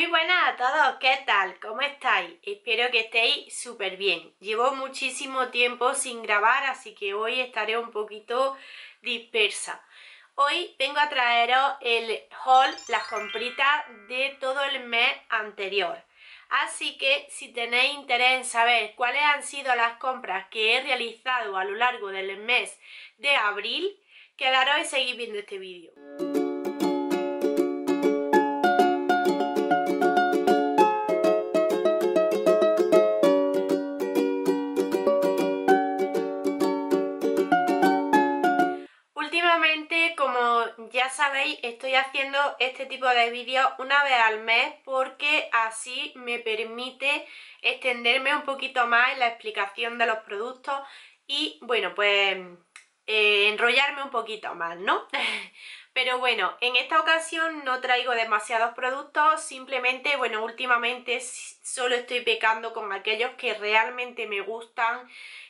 Muy buenas a todos, ¿qué tal? ¿Cómo estáis? Espero que estéis súper bien. Llevo muchísimo tiempo sin grabar, así que hoy estaré un poquito dispersa. Hoy vengo a traeros el haul, las compritas de todo el mes anterior. Así que si tenéis interés en saber cuáles han sido las compras que he realizado a lo largo del mes de abril, quedaros y seguir viendo este vídeo. sabéis, estoy haciendo este tipo de vídeos una vez al mes porque así me permite extenderme un poquito más en la explicación de los productos y, bueno, pues eh, enrollarme un poquito más, ¿no? Pero bueno, en esta ocasión no traigo demasiados productos, simplemente, bueno, últimamente solo estoy pecando con aquellos que realmente me gustan,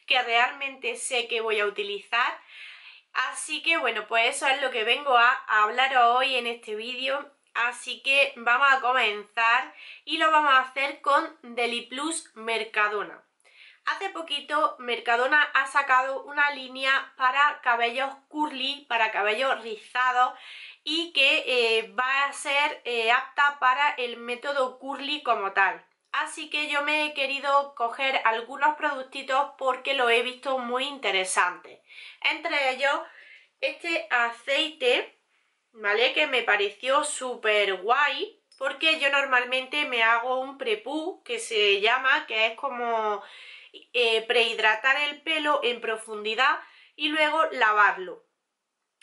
que realmente sé que voy a utilizar Así que bueno, pues eso es lo que vengo a, hablar hoy en este vídeo. Así que vamos a comenzar y lo vamos a hacer con Deli Plus Mercadona. Hace poquito Mercadona ha sacado una línea para cabellos curly, para cabellos rizados y que eh, va a ser eh, apta para el método curly como tal. Así que yo me he querido coger algunos productitos porque lo he visto muy interesante. Entre ellos, este aceite, ¿vale? Que me pareció súper guay porque yo normalmente me hago un prepú que se llama, que es como eh, prehidratar el pelo en profundidad y luego lavarlo.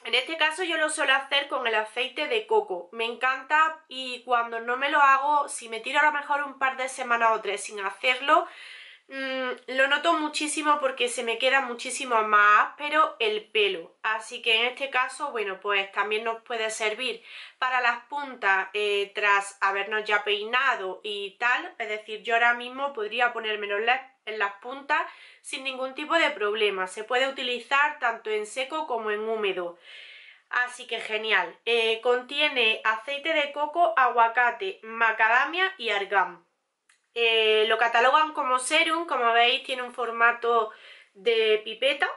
En este caso yo lo suelo hacer con el aceite de coco, me encanta y cuando no me lo hago, si me tiro a lo mejor un par de semanas o tres sin hacerlo, mm, lo noto muchísimo porque se me queda muchísimo más áspero el pelo. Así que en este caso, bueno, pues también nos puede servir para las puntas eh, tras habernos ya peinado y tal. Es decir, yo ahora mismo podría ponérmelo en la en las puntas sin ningún tipo de problema. Se puede utilizar tanto en seco como en húmedo. Así que genial. Eh, contiene aceite de coco, aguacate, macadamia y argán. Eh, lo catalogan como serum, como veis tiene un formato de pipeta,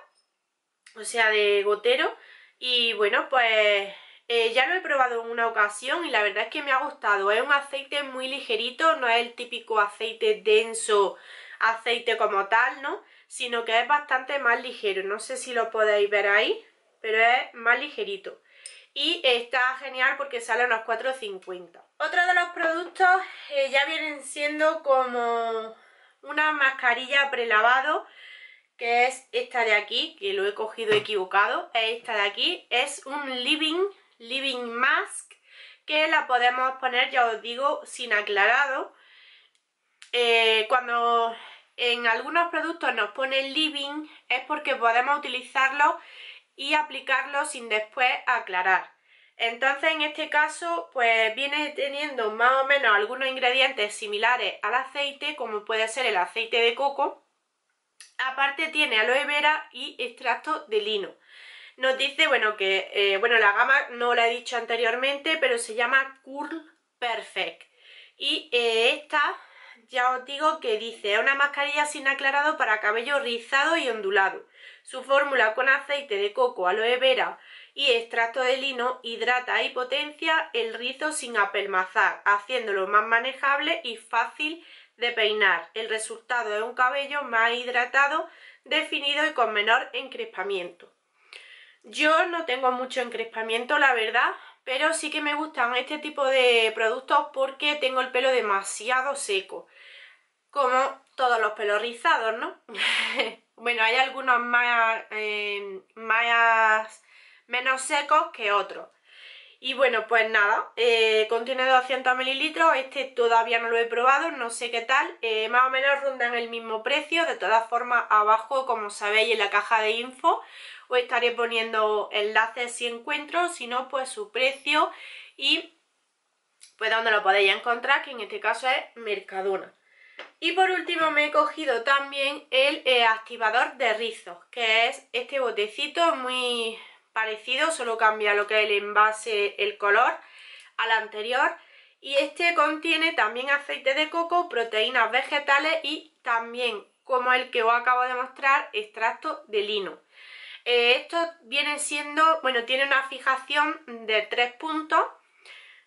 o sea de gotero. Y bueno, pues eh, ya lo he probado en una ocasión y la verdad es que me ha gustado. Es un aceite muy ligerito, no es el típico aceite denso aceite como tal, ¿no? Sino que es bastante más ligero, no sé si lo podéis ver ahí, pero es más ligerito. Y está genial porque sale unos 4,50. Otro de los productos eh, ya vienen siendo como una mascarilla prelavado que es esta de aquí, que lo he cogido equivocado, es esta de aquí, es un Living, Living Mask, que la podemos poner, ya os digo, sin aclarado, eh, cuando en algunos productos nos pone living es porque podemos utilizarlo y aplicarlo sin después aclarar. Entonces en este caso pues viene teniendo más o menos algunos ingredientes similares al aceite como puede ser el aceite de coco. Aparte tiene aloe vera y extracto de lino. Nos dice, bueno, que eh, bueno la gama no la he dicho anteriormente, pero se llama Curl Perfect. Y eh, esta ya os digo que dice, es una mascarilla sin aclarado para cabello rizado y ondulado. Su fórmula con aceite de coco, aloe vera y extracto de lino hidrata y potencia el rizo sin apelmazar, haciéndolo más manejable y fácil de peinar. El resultado es un cabello más hidratado, definido y con menor encrespamiento. Yo no tengo mucho encrespamiento, la verdad, pero sí que me gustan este tipo de productos porque tengo el pelo demasiado seco como todos los pelos rizados, ¿no? bueno, hay algunos eh, más, menos secos que otros. Y bueno, pues nada, eh, contiene 200 mililitros, este todavía no lo he probado, no sé qué tal, eh, más o menos en el mismo precio, de todas formas abajo, como sabéis, en la caja de info, os estaré poniendo enlaces si encuentro, si no, pues su precio y pues dónde lo podéis encontrar, que en este caso es Mercadona. Y por último me he cogido también el eh, activador de rizos, que es este botecito muy parecido, solo cambia lo que es el envase, el color al anterior. Y este contiene también aceite de coco, proteínas vegetales y también, como el que os acabo de mostrar, extracto de lino. Eh, esto viene vienen siendo, bueno, tiene una fijación de tres puntos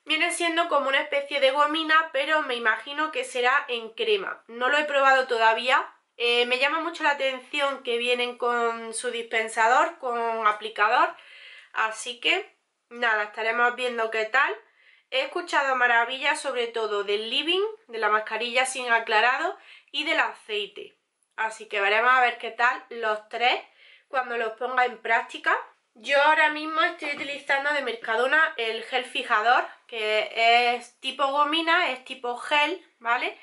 Viene siendo como una especie de gomina, pero me imagino que será en crema. No lo he probado todavía. Eh, me llama mucho la atención que vienen con su dispensador, con aplicador. Así que, nada, estaremos viendo qué tal. He escuchado maravillas sobre todo del living, de la mascarilla sin aclarado y del aceite. Así que veremos a ver qué tal los tres cuando los ponga en práctica. Yo ahora mismo estoy utilizando de Mercadona el gel fijador, que es tipo gomina, es tipo gel, ¿vale?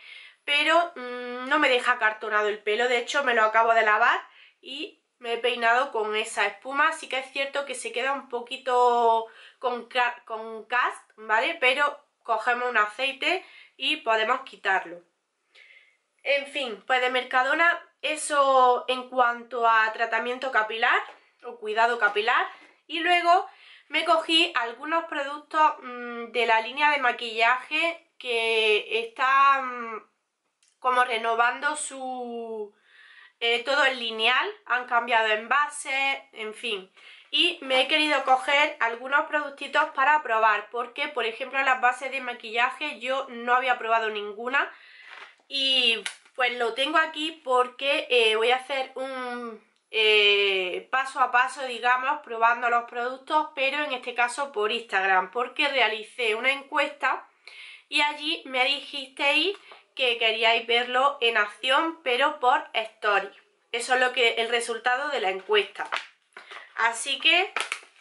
Pero mm, no me deja cartonado el pelo, de hecho me lo acabo de lavar y me he peinado con esa espuma, así que es cierto que se queda un poquito con, con cast, ¿vale? Pero cogemos un aceite y podemos quitarlo. En fin, pues de Mercadona eso en cuanto a tratamiento capilar, o cuidado capilar y luego me cogí algunos productos mm, de la línea de maquillaje que están mm, como renovando su... Eh, todo el lineal, han cambiado envases, en fin. Y me he querido coger algunos productitos para probar, porque por ejemplo las bases de maquillaje yo no había probado ninguna. Y pues lo tengo aquí porque eh, voy a hacer un eh, paso a paso, digamos, probando los productos, pero en este caso por Instagram, porque realicé una encuesta y allí me dijisteis que queríais verlo en acción, pero por story. Eso es lo que el resultado de la encuesta. Así que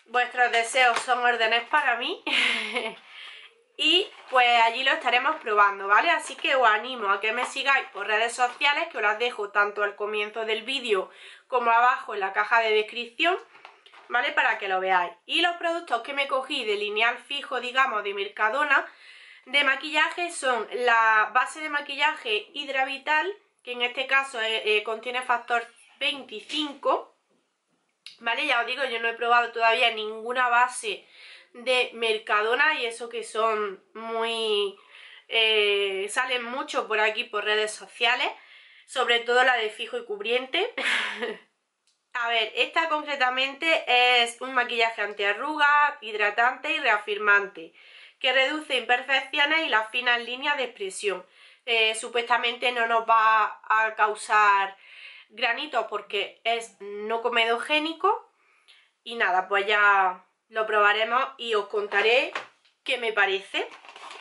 vuestros deseos son órdenes para mí. y pues allí lo estaremos probando, ¿vale? Así que os animo a que me sigáis por redes sociales, que os las dejo tanto al comienzo del vídeo como abajo en la caja de descripción, ¿vale? Para que lo veáis. Y los productos que me cogí de lineal fijo, digamos, de Mercadona, de maquillaje son la base de maquillaje hidravital, que en este caso eh, eh, contiene factor 25, ¿vale? Ya os digo, yo no he probado todavía ninguna base de Mercadona y eso que son muy... Eh, salen mucho por aquí por redes sociales, sobre todo la de fijo y cubriente. A ver, esta concretamente es un maquillaje antiarruga, hidratante y reafirmante, que reduce imperfecciones y las finas líneas de expresión. Eh, supuestamente no nos va a causar granitos porque es no comedogénico. Y nada, pues ya lo probaremos y os contaré qué me parece.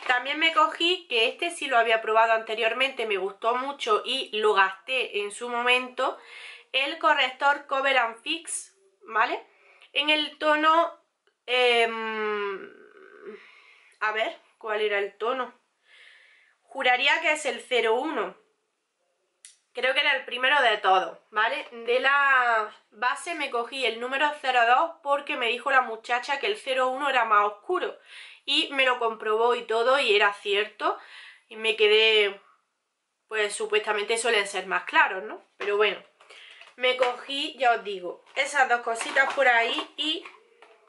También me cogí que este sí lo había probado anteriormente, me gustó mucho y lo gasté en su momento, el corrector Cover and Fix, ¿vale? En el tono... Em, a ver, ¿cuál era el tono? Juraría que es el 01, creo que era el primero de todo, ¿vale? De la base me cogí el número 02 porque me dijo la muchacha que el 01 era más oscuro y me lo comprobó y todo y era cierto y me quedé, pues supuestamente suelen ser más claros, ¿no? Pero bueno, me cogí, ya os digo, esas dos cositas por ahí y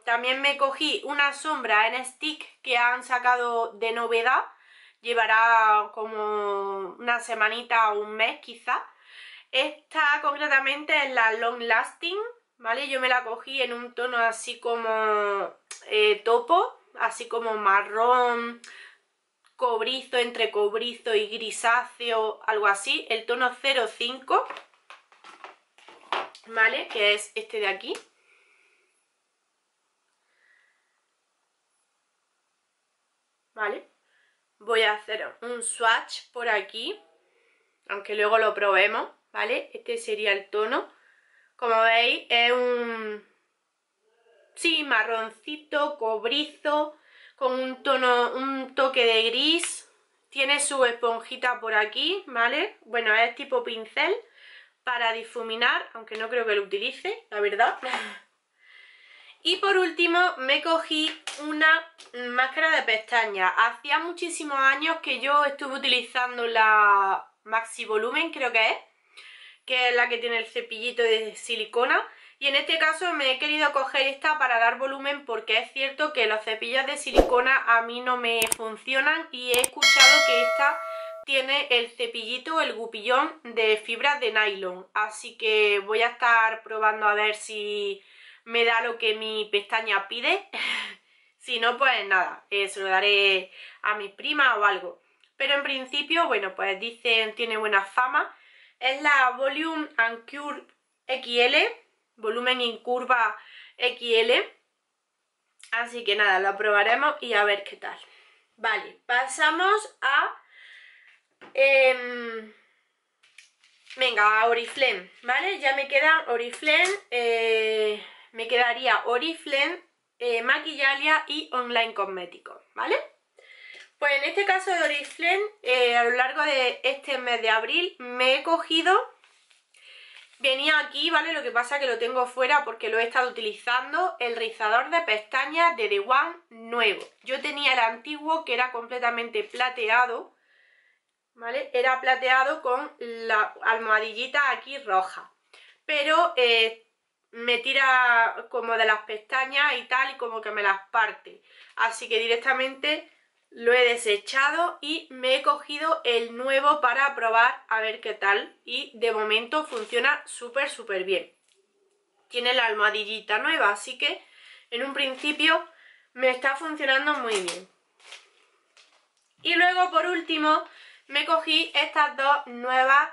también me cogí una sombra en stick que han sacado de novedad llevará como una semanita o un mes quizá. Esta concretamente es la Long Lasting, ¿vale? Yo me la cogí en un tono así como eh, topo, así como marrón, cobrizo, entre cobrizo y grisáceo, algo así. El tono 05, ¿vale? Que es este de aquí. ¿Vale? voy a hacer un swatch por aquí, aunque luego lo probemos, ¿vale? Este sería el tono. Como veis, es un... Sí, marroncito, cobrizo, con un tono, un toque de gris. Tiene su esponjita por aquí, ¿vale? Bueno, es tipo pincel para difuminar, aunque no creo que lo utilice, la verdad. Y por último me cogí una máscara de pestañas. Hacía muchísimos años que yo estuve utilizando la Maxi Volumen, creo que es, que es la que tiene el cepillito de silicona. Y en este caso me he querido coger esta para dar volumen porque es cierto que los cepillos de silicona a mí no me funcionan y he escuchado que esta tiene el cepillito, el gupillón de fibras de nylon. Así que voy a estar probando a ver si me da lo que mi pestaña pide. si no, pues nada, eh, se lo daré a mi prima o algo. Pero en principio, bueno, pues dicen, tiene buena fama. Es la Volume and XL, volumen en curva XL. Así que nada, lo probaremos y a ver qué tal. Vale, pasamos a... Em, venga, a Oriflame, ¿vale? Ya me quedan Oriflame, eh, me quedaría Oriflame, eh, Maquillalia y Online Cosmético, ¿vale? Pues en este caso de Oriflame, eh, a lo largo de este mes de abril me he cogido... Venía aquí, ¿vale? Lo que pasa que lo tengo fuera porque lo he estado utilizando el rizador de pestañas de The One nuevo. Yo tenía el antiguo que era completamente plateado, ¿vale? Era plateado con la almohadillita aquí roja. Pero eh, me tira como de las pestañas y tal y como que me las parte. Así que directamente lo he desechado y me he cogido el nuevo para probar a ver qué tal y de momento funciona súper súper bien. Tiene la almohadillita nueva, así que en un principio me está funcionando muy bien. Y luego por último me cogí estas dos nuevas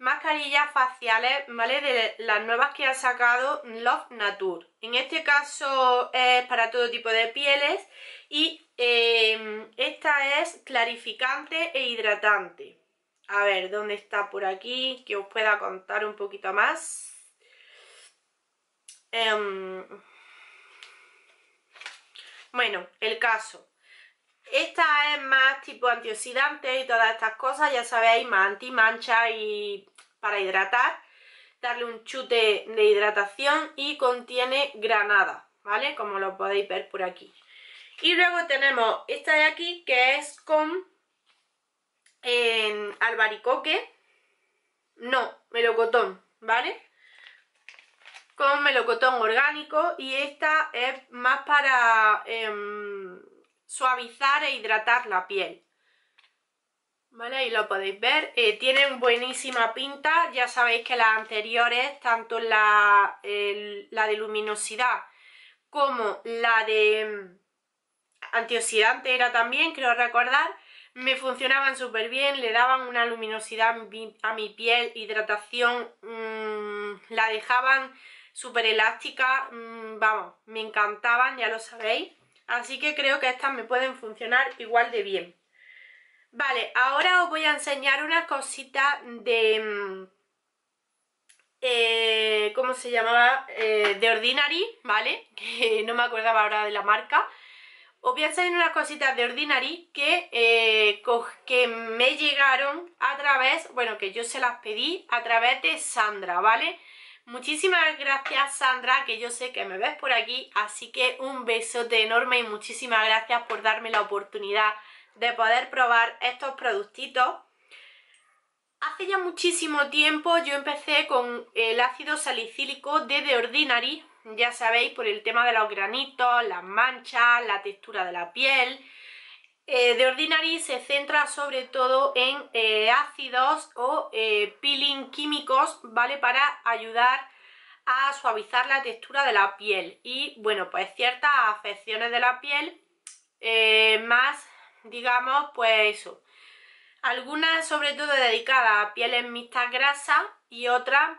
mascarillas faciales, ¿vale? De las nuevas que ha sacado Love Nature. En este caso es para todo tipo de pieles y em, esta es clarificante e hidratante. A ver, ¿dónde está por aquí? Que os pueda contar un poquito más. Em, bueno, el caso. Esta es más tipo antioxidante y todas estas cosas, ya sabéis, más anti-mancha y para hidratar, darle un chute de hidratación y contiene granada, ¿vale? Como lo podéis ver por aquí. Y luego tenemos esta de aquí que es con albaricoque, no, melocotón, ¿vale? Con melocotón orgánico y esta es más para em, suavizar e hidratar la piel. ¿Vale? Ahí lo podéis ver. Eh, tienen buenísima pinta. Ya sabéis que las anteriores, tanto la, de luminosidad como la de mm, antioxidante era también, creo recordar, me funcionaban súper bien, le daban una luminosidad a mi piel, hidratación, mm, la dejaban súper elástica, mm, vamos, me encantaban, ya lo sabéis. Así que creo que estas me pueden funcionar igual de bien. Vale, ahora os voy a enseñar unas cositas de... Mm, eh, ¿Cómo se llamaba? Eh, de Ordinary, ¿vale? Que no me acordaba ahora de la marca. Os voy a enseñar unas cositas de Ordinary que, eh, que me llegaron a través... Bueno, que yo se las pedí a través de Sandra, ¿vale? Muchísimas gracias Sandra, que yo sé que me ves por aquí, así que un besote enorme y muchísimas gracias por darme la oportunidad de poder probar estos productitos. Hace ya muchísimo tiempo yo empecé con el ácido salicílico de The Ordinary, ya sabéis, por el tema de los granitos, las manchas, la textura de la piel. Eh, The Ordinary se centra sobre todo en eh, ácidos o eh, peeling químicos, ¿vale? Para ayudar a suavizar la textura de la piel y, bueno, pues ciertas afecciones de la piel más digamos, pues eso. Algunas sobre todo dedicadas a pieles mixtas grasas y otras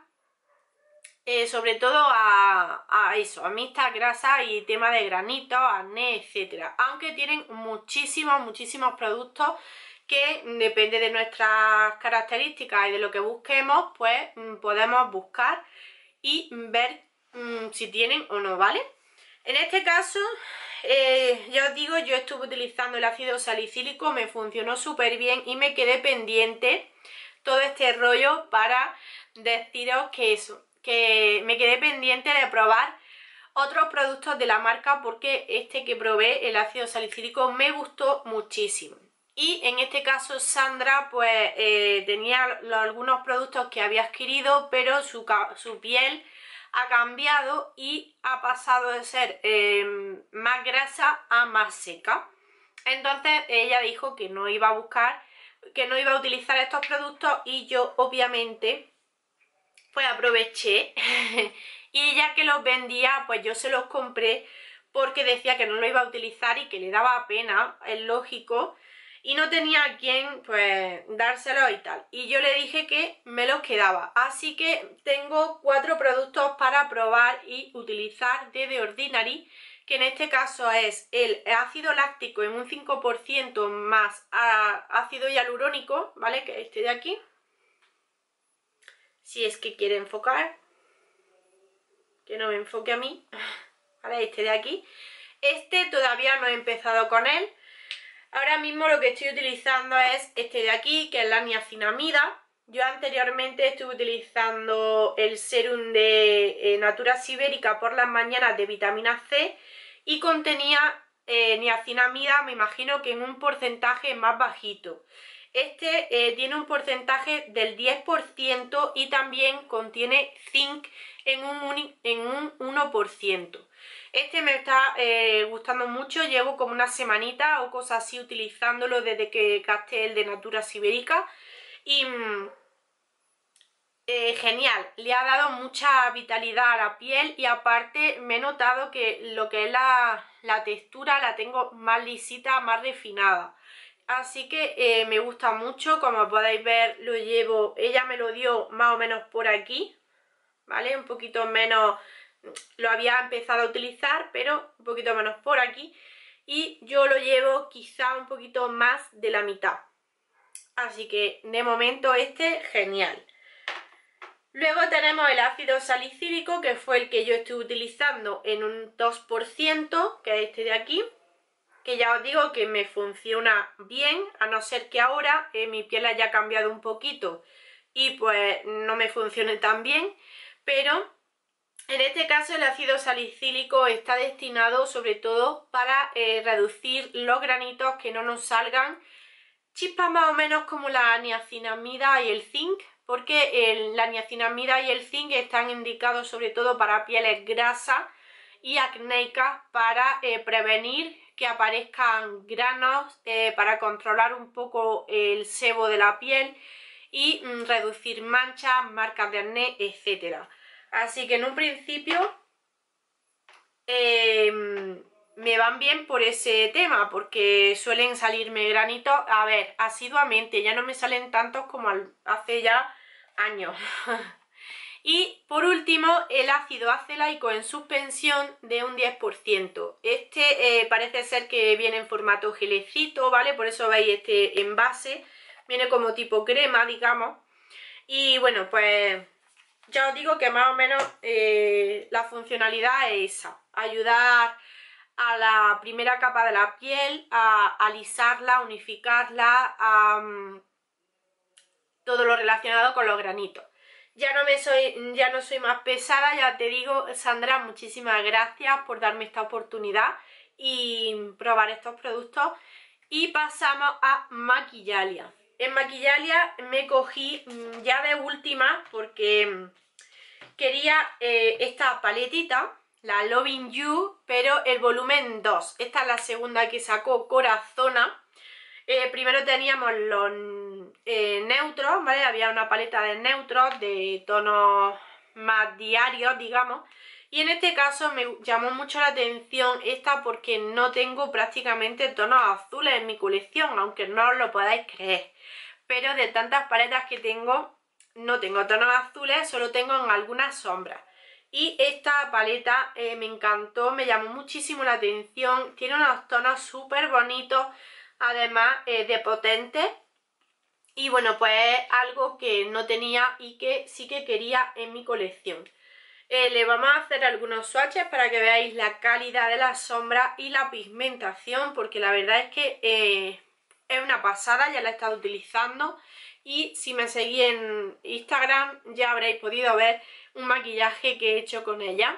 eh, sobre todo a, a eso, a mixtas grasas y tema de granito acné, etcétera. Aunque tienen muchísimos, muchísimos productos que depende de nuestras características y de lo que busquemos, pues mm, podemos buscar y ver mm, si tienen o no, ¿vale? En este caso yo eh, ya os digo, yo estuve utilizando el ácido salicílico, me funcionó súper bien y me quedé pendiente todo este rollo para deciros que eso, que me quedé pendiente de probar otros productos de la marca porque este que probé, el ácido salicílico, me gustó muchísimo. Y en este caso Sandra pues eh, tenía algunos productos que había adquirido, pero su, su piel ha cambiado y ha pasado de ser em, más grasa a más seca. Entonces ella dijo que no iba a buscar, que no iba a utilizar estos productos y yo obviamente pues aproveché y ya que los vendía pues yo se los compré porque decía que no lo iba a utilizar y que le daba pena, es lógico, y no tenía a quien pues dárselo y tal y yo le dije que me los quedaba así que tengo cuatro productos para probar y utilizar de The Ordinary que en este caso es el ácido láctico en un 5% más ah, ácido hialurónico ¿vale? que este de aquí si es que quiere enfocar que no me enfoque a mí ¿vale? este de aquí este todavía no he empezado con él Ahora mismo lo que estoy utilizando es este de aquí, que es la niacinamida. Yo anteriormente estuve utilizando el serum de eh, Natura Sibérica por las mañanas de vitamina C y contenía eh, niacinamida, me imagino que en un porcentaje más bajito. Este eh, tiene un porcentaje del 10% y también contiene zinc en un 1%. Este me está eh, gustando mucho, llevo como una semanita o cosas así utilizándolo desde que gasté el de Natura Siberica. y... Mm, eh, genial, le ha dado mucha vitalidad a la piel y aparte me he notado que lo que es la, textura la tengo más lisita, más refinada así que eh, me gusta mucho, como podéis ver lo llevo, ella me lo dio más o menos por aquí, ¿vale? Un poquito menos lo había empezado a utilizar, pero un poquito menos por aquí. Y yo lo llevo quizá un poquito más de la mitad. Así que de momento este, genial. Luego tenemos el ácido salicílico, que fue el que yo estuve utilizando en un 2%, que es este de aquí. Que ya os digo que me funciona bien, a no ser que ahora eh, mi piel haya cambiado un poquito y pues no me funcione tan bien. Pero en este caso el ácido salicílico está destinado sobre todo para eh, reducir los granitos que no nos salgan chispas más o menos como la niacinamida y el zinc porque la niacinamida y el zinc están indicados sobre todo para pieles grasas y acnéicas para eh, prevenir que aparezcan granos, eh, para controlar un poco el sebo de la piel y mm, reducir manchas, marcas de acné, etc. Así que en un principio em, me van bien por ese tema, porque suelen salirme granitos, a ver, asiduamente, ya no me salen tantos como hace ya años. y por último, el ácido acelaico en suspensión de un 10%. Este eh, parece ser que viene en formato gelecito, ¿vale? Por eso veis este envase, viene como tipo crema, digamos. Y bueno, pues ya os digo que más o menos eh, la funcionalidad es esa, ayudar a la primera capa de la piel, a alisarla, unificarla, a, mm, todo lo relacionado con los granitos. Ya no, me soy, ya no soy más pesada, ya te digo, Sandra, muchísimas gracias por darme esta oportunidad y probar estos productos. Y pasamos a Maquillalia. En Maquillalia me cogí mm, ya de última porque mm, quería eh, esta paletita, la Loving You, pero el volumen 2. Esta es la segunda que sacó Corazona. Eh, primero teníamos los eh, neutros, ¿vale? Había una paleta de neutros, de tonos más diarios, digamos. Y en este caso me llamó mucho la atención esta porque no tengo prácticamente tonos azules en mi colección, aunque no os lo podáis creer. Pero de tantas paletas que tengo, no tengo tonos azules, solo tengo en algunas sombras. Y esta paleta eh, me encantó, me llamó muchísimo la atención, tiene unos tonos súper bonitos, además eh, de potente Y bueno, pues algo que no tenía y que sí que quería en mi colección. Eh, le vamos a hacer algunos swatches para que veáis la calidad de la sombra y la pigmentación porque la verdad es que eh, es una pasada, ya la he estado utilizando y si me seguís en Instagram ya habréis podido ver un maquillaje que he hecho con ella.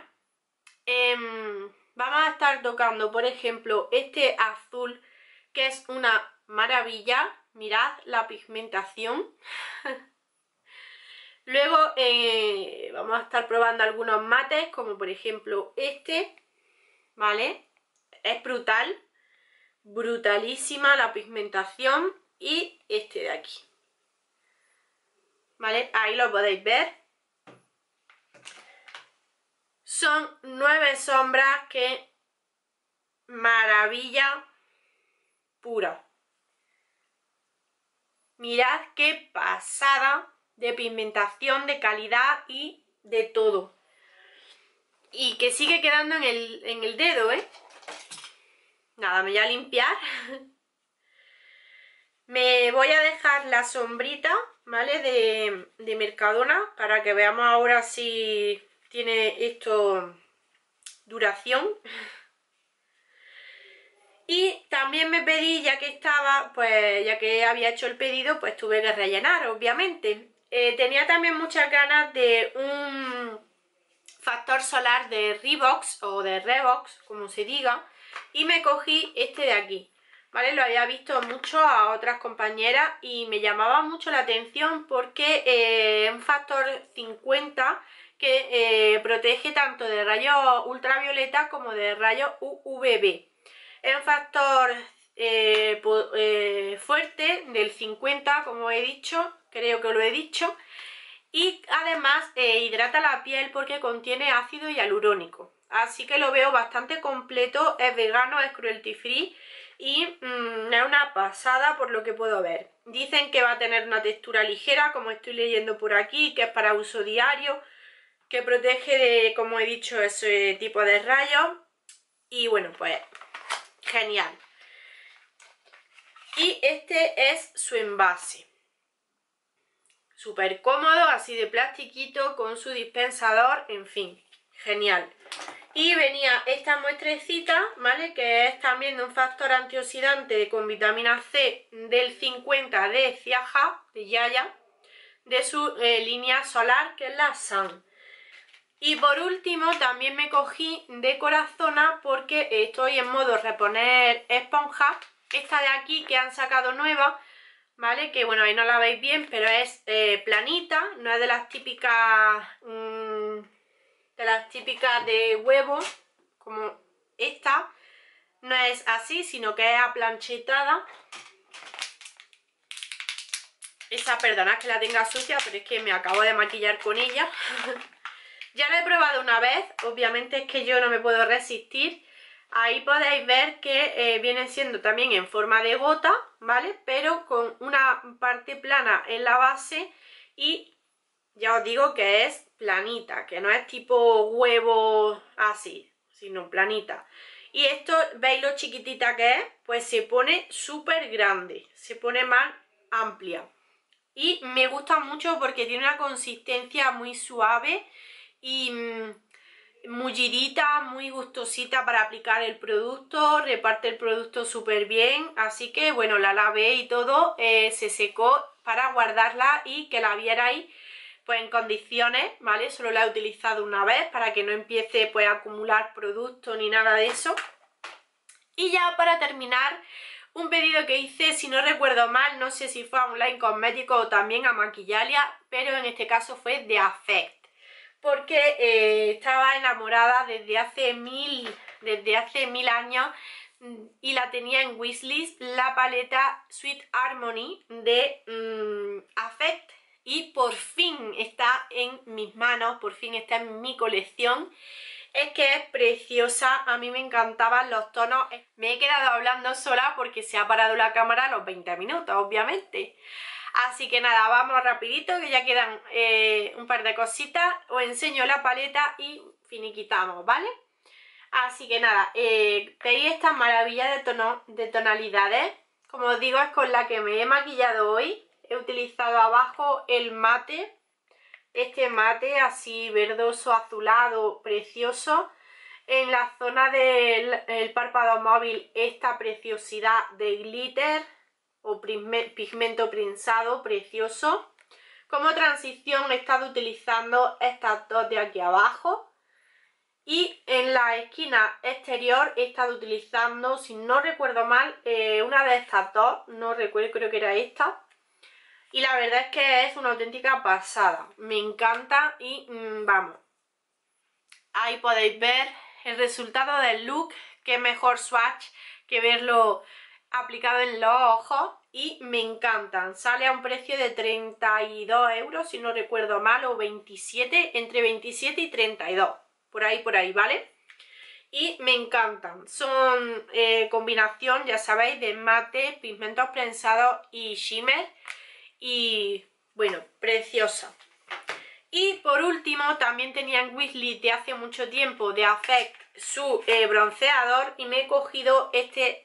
Em, vamos a estar tocando por ejemplo este azul que es una maravilla, mirad la pigmentación Luego eh, vamos a estar probando algunos mates, como por ejemplo este, ¿vale? Es brutal, brutalísima la pigmentación y este de aquí. ¿Vale? Ahí lo podéis ver. Son nueve sombras que maravilla pura. Mirad qué pasada de pigmentación, de calidad y de todo. Y que sigue quedando en el, dedo, ¿eh? Nada, me voy a limpiar. me voy a dejar la sombrita, ¿vale? De, de Mercadona, para que veamos ahora si tiene esto duración. Y también me pedí, ya que estaba, pues ya que había hecho el pedido, pues tuve que rellenar, obviamente. Eh, tenía también muchas ganas de un factor solar de Reeboks o de Revox, como se diga, y me cogí este de aquí, ¿vale? Lo había visto mucho a otras compañeras y me llamaba mucho la atención porque eh, es un factor 50 que eh, protege tanto de rayos ultravioleta como de rayos UVB. Es un factor eh, eh, fuerte del 50, como he dicho, creo que lo he dicho. Y además eh, hidrata la piel porque contiene ácido hialurónico. Así que lo veo bastante completo, es vegano, es cruelty free y mm, es una pasada por lo que puedo ver. Dicen que va a tener una textura ligera, como estoy leyendo por aquí, que es para uso diario, que protege de, como he dicho, ese tipo de rayos. Y bueno, pues genial. Y este es su envase. Súper cómodo, así de plastiquito, con su dispensador, en fin, genial. Y venía esta muestrecita, ¿vale? Que es también de un factor antioxidante con vitamina C del 50 de Ciaja, de Yaya, de su eh, línea solar, que es la Sun. Y por último también me cogí de corazona porque estoy en modo reponer esponja esta de aquí que han sacado nueva, ¿vale? Que bueno, ahí no la veis bien, pero es eh, planita, no es de las típicas, mm, de las típicas de huevo, como esta. No es así, sino que es aplanchetada. Esa, perdona que la tenga sucia, pero es que me acabo de maquillar con ella. ya la he probado una vez, obviamente es que yo no me puedo resistir. Ahí podéis ver que eh, viene siendo también en forma de gota, ¿vale? Pero con una parte plana en la base y ya os digo que es planita, que no es tipo huevo así, sino planita. Y esto, ¿veis lo chiquitita que es? Pues se pone súper grande, se pone más amplia. Y me gusta mucho porque tiene una consistencia muy suave y mm, mullidita, muy gustosita para aplicar el producto, reparte el producto súper bien, así que bueno, la lavé y todo, eh, se secó para guardarla y que la vierais pues en condiciones, ¿vale? Solo la he utilizado una vez para que no empiece pues a acumular producto ni nada de eso. Y ya para terminar, un pedido que hice, si no recuerdo mal, no sé si fue a Online Cosmético o también a Maquillalia, pero en este caso fue de Affect porque eh, estaba enamorada desde hace mil, desde hace mil años y la tenía en Weasley's, la paleta Sweet Harmony de mm, Affect y por fin está en mis manos, por fin está en mi colección es que es preciosa, a mí me encantaban los tonos me he quedado hablando sola porque se ha parado la cámara a los 20 minutos, obviamente Así que nada, vamos rapidito que ya quedan eh, un par de cositas. Os enseño la paleta y finiquitamos, ¿vale? Así que nada, eh, esta maravilla de, tonalidades. Como os digo, es con la que me he maquillado hoy. He utilizado abajo el mate, este mate así verdoso, azulado, precioso. En la zona del párpado móvil esta preciosidad de glitter o pigmento prensado precioso. Como transición he estado utilizando estas dos de aquí abajo. Y en la esquina exterior he estado utilizando, si no recuerdo mal, eh, una de estas dos. No recuerdo, creo que era esta. Y la verdad es que es una auténtica pasada. Me encanta y mm, vamos. Ahí podéis ver el resultado del look. Qué mejor swatch que verlo aplicado en los ojos y me encantan. Sale a un precio de 32 euros, si no recuerdo mal, o 27, entre 27 y 32. Por ahí, por ahí, ¿vale? Y me encantan. Son eh, combinación, ya sabéis, de mate, pigmentos prensados y shimmer. Y, bueno, preciosa. Y por último, también tenían Whisley de hace mucho tiempo de Affect, su eh, bronceador y me he cogido este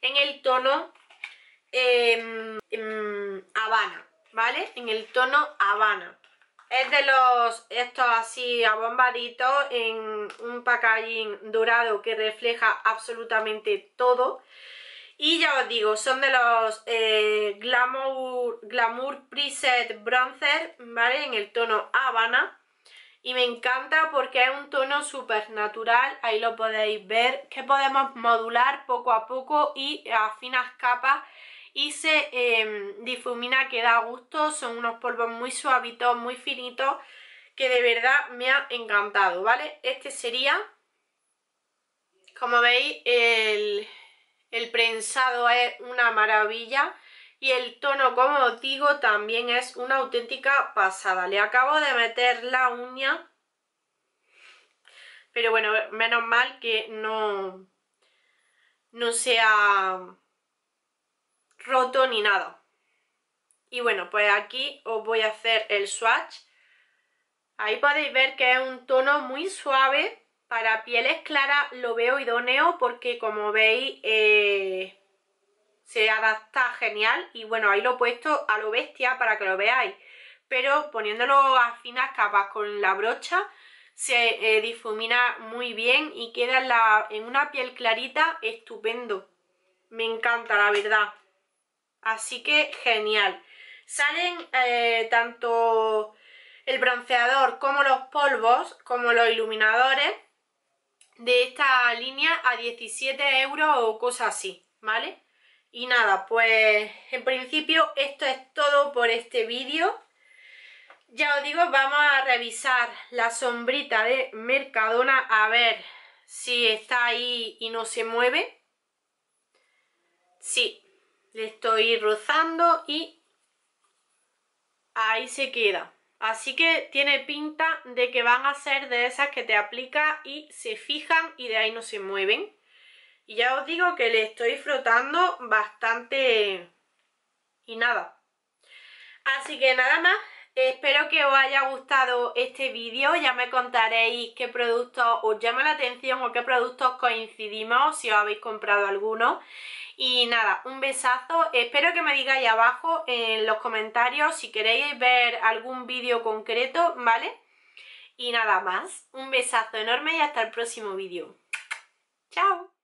en el tono em, em, Habana, ¿vale? En el tono Habana. Es de los, estos así abombaditos en un packaging dorado que refleja absolutamente todo. Y ya os digo, son de los eh, Glamour, Glamour Preset Bronzer, ¿vale? En el tono Habana y me encanta porque es un tono súper natural, ahí lo podéis ver, que podemos modular poco a poco y a finas capas y se em, difumina que da gusto, son unos polvos muy suavitos, muy finitos, que de verdad me ha encantado, ¿vale? Este sería, como veis, el prensado es una maravilla, y el tono como os digo también es una auténtica pasada le acabo de meter la uña pero bueno menos mal que no no se roto ni nada y bueno pues aquí os voy a hacer el swatch ahí podéis ver que es un tono muy suave para pieles claras lo veo idóneo porque como veis eh, se adapta genial y bueno, ahí lo he puesto a lo bestia para que lo veáis pero poniéndolo a finas capas con la brocha se eh, difumina muy bien y queda en, la, en una piel clarita estupendo me encanta la verdad así que genial salen eh, tanto el bronceador como los polvos como los iluminadores de esta línea a 17 euros o cosas así ¿vale? Y nada, pues en principio esto es todo por este vídeo. Ya os digo, vamos a revisar la sombrita de Mercadona a ver si está ahí y no se mueve. Sí, le estoy rozando y ahí se queda. Así que tiene pinta de que van a ser de esas que te aplica y se fijan y de ahí no se mueven. Y ya os digo que le estoy frotando bastante y nada. Así que nada más. Espero que os haya gustado este vídeo, ya me contaréis qué productos os llama la atención o qué productos coincidimos, si os habéis comprado alguno. Y nada, un besazo, espero que me digáis abajo en los comentarios si queréis ver algún vídeo concreto, ¿vale? Y nada más, un besazo enorme y hasta el próximo vídeo. ¡Chao!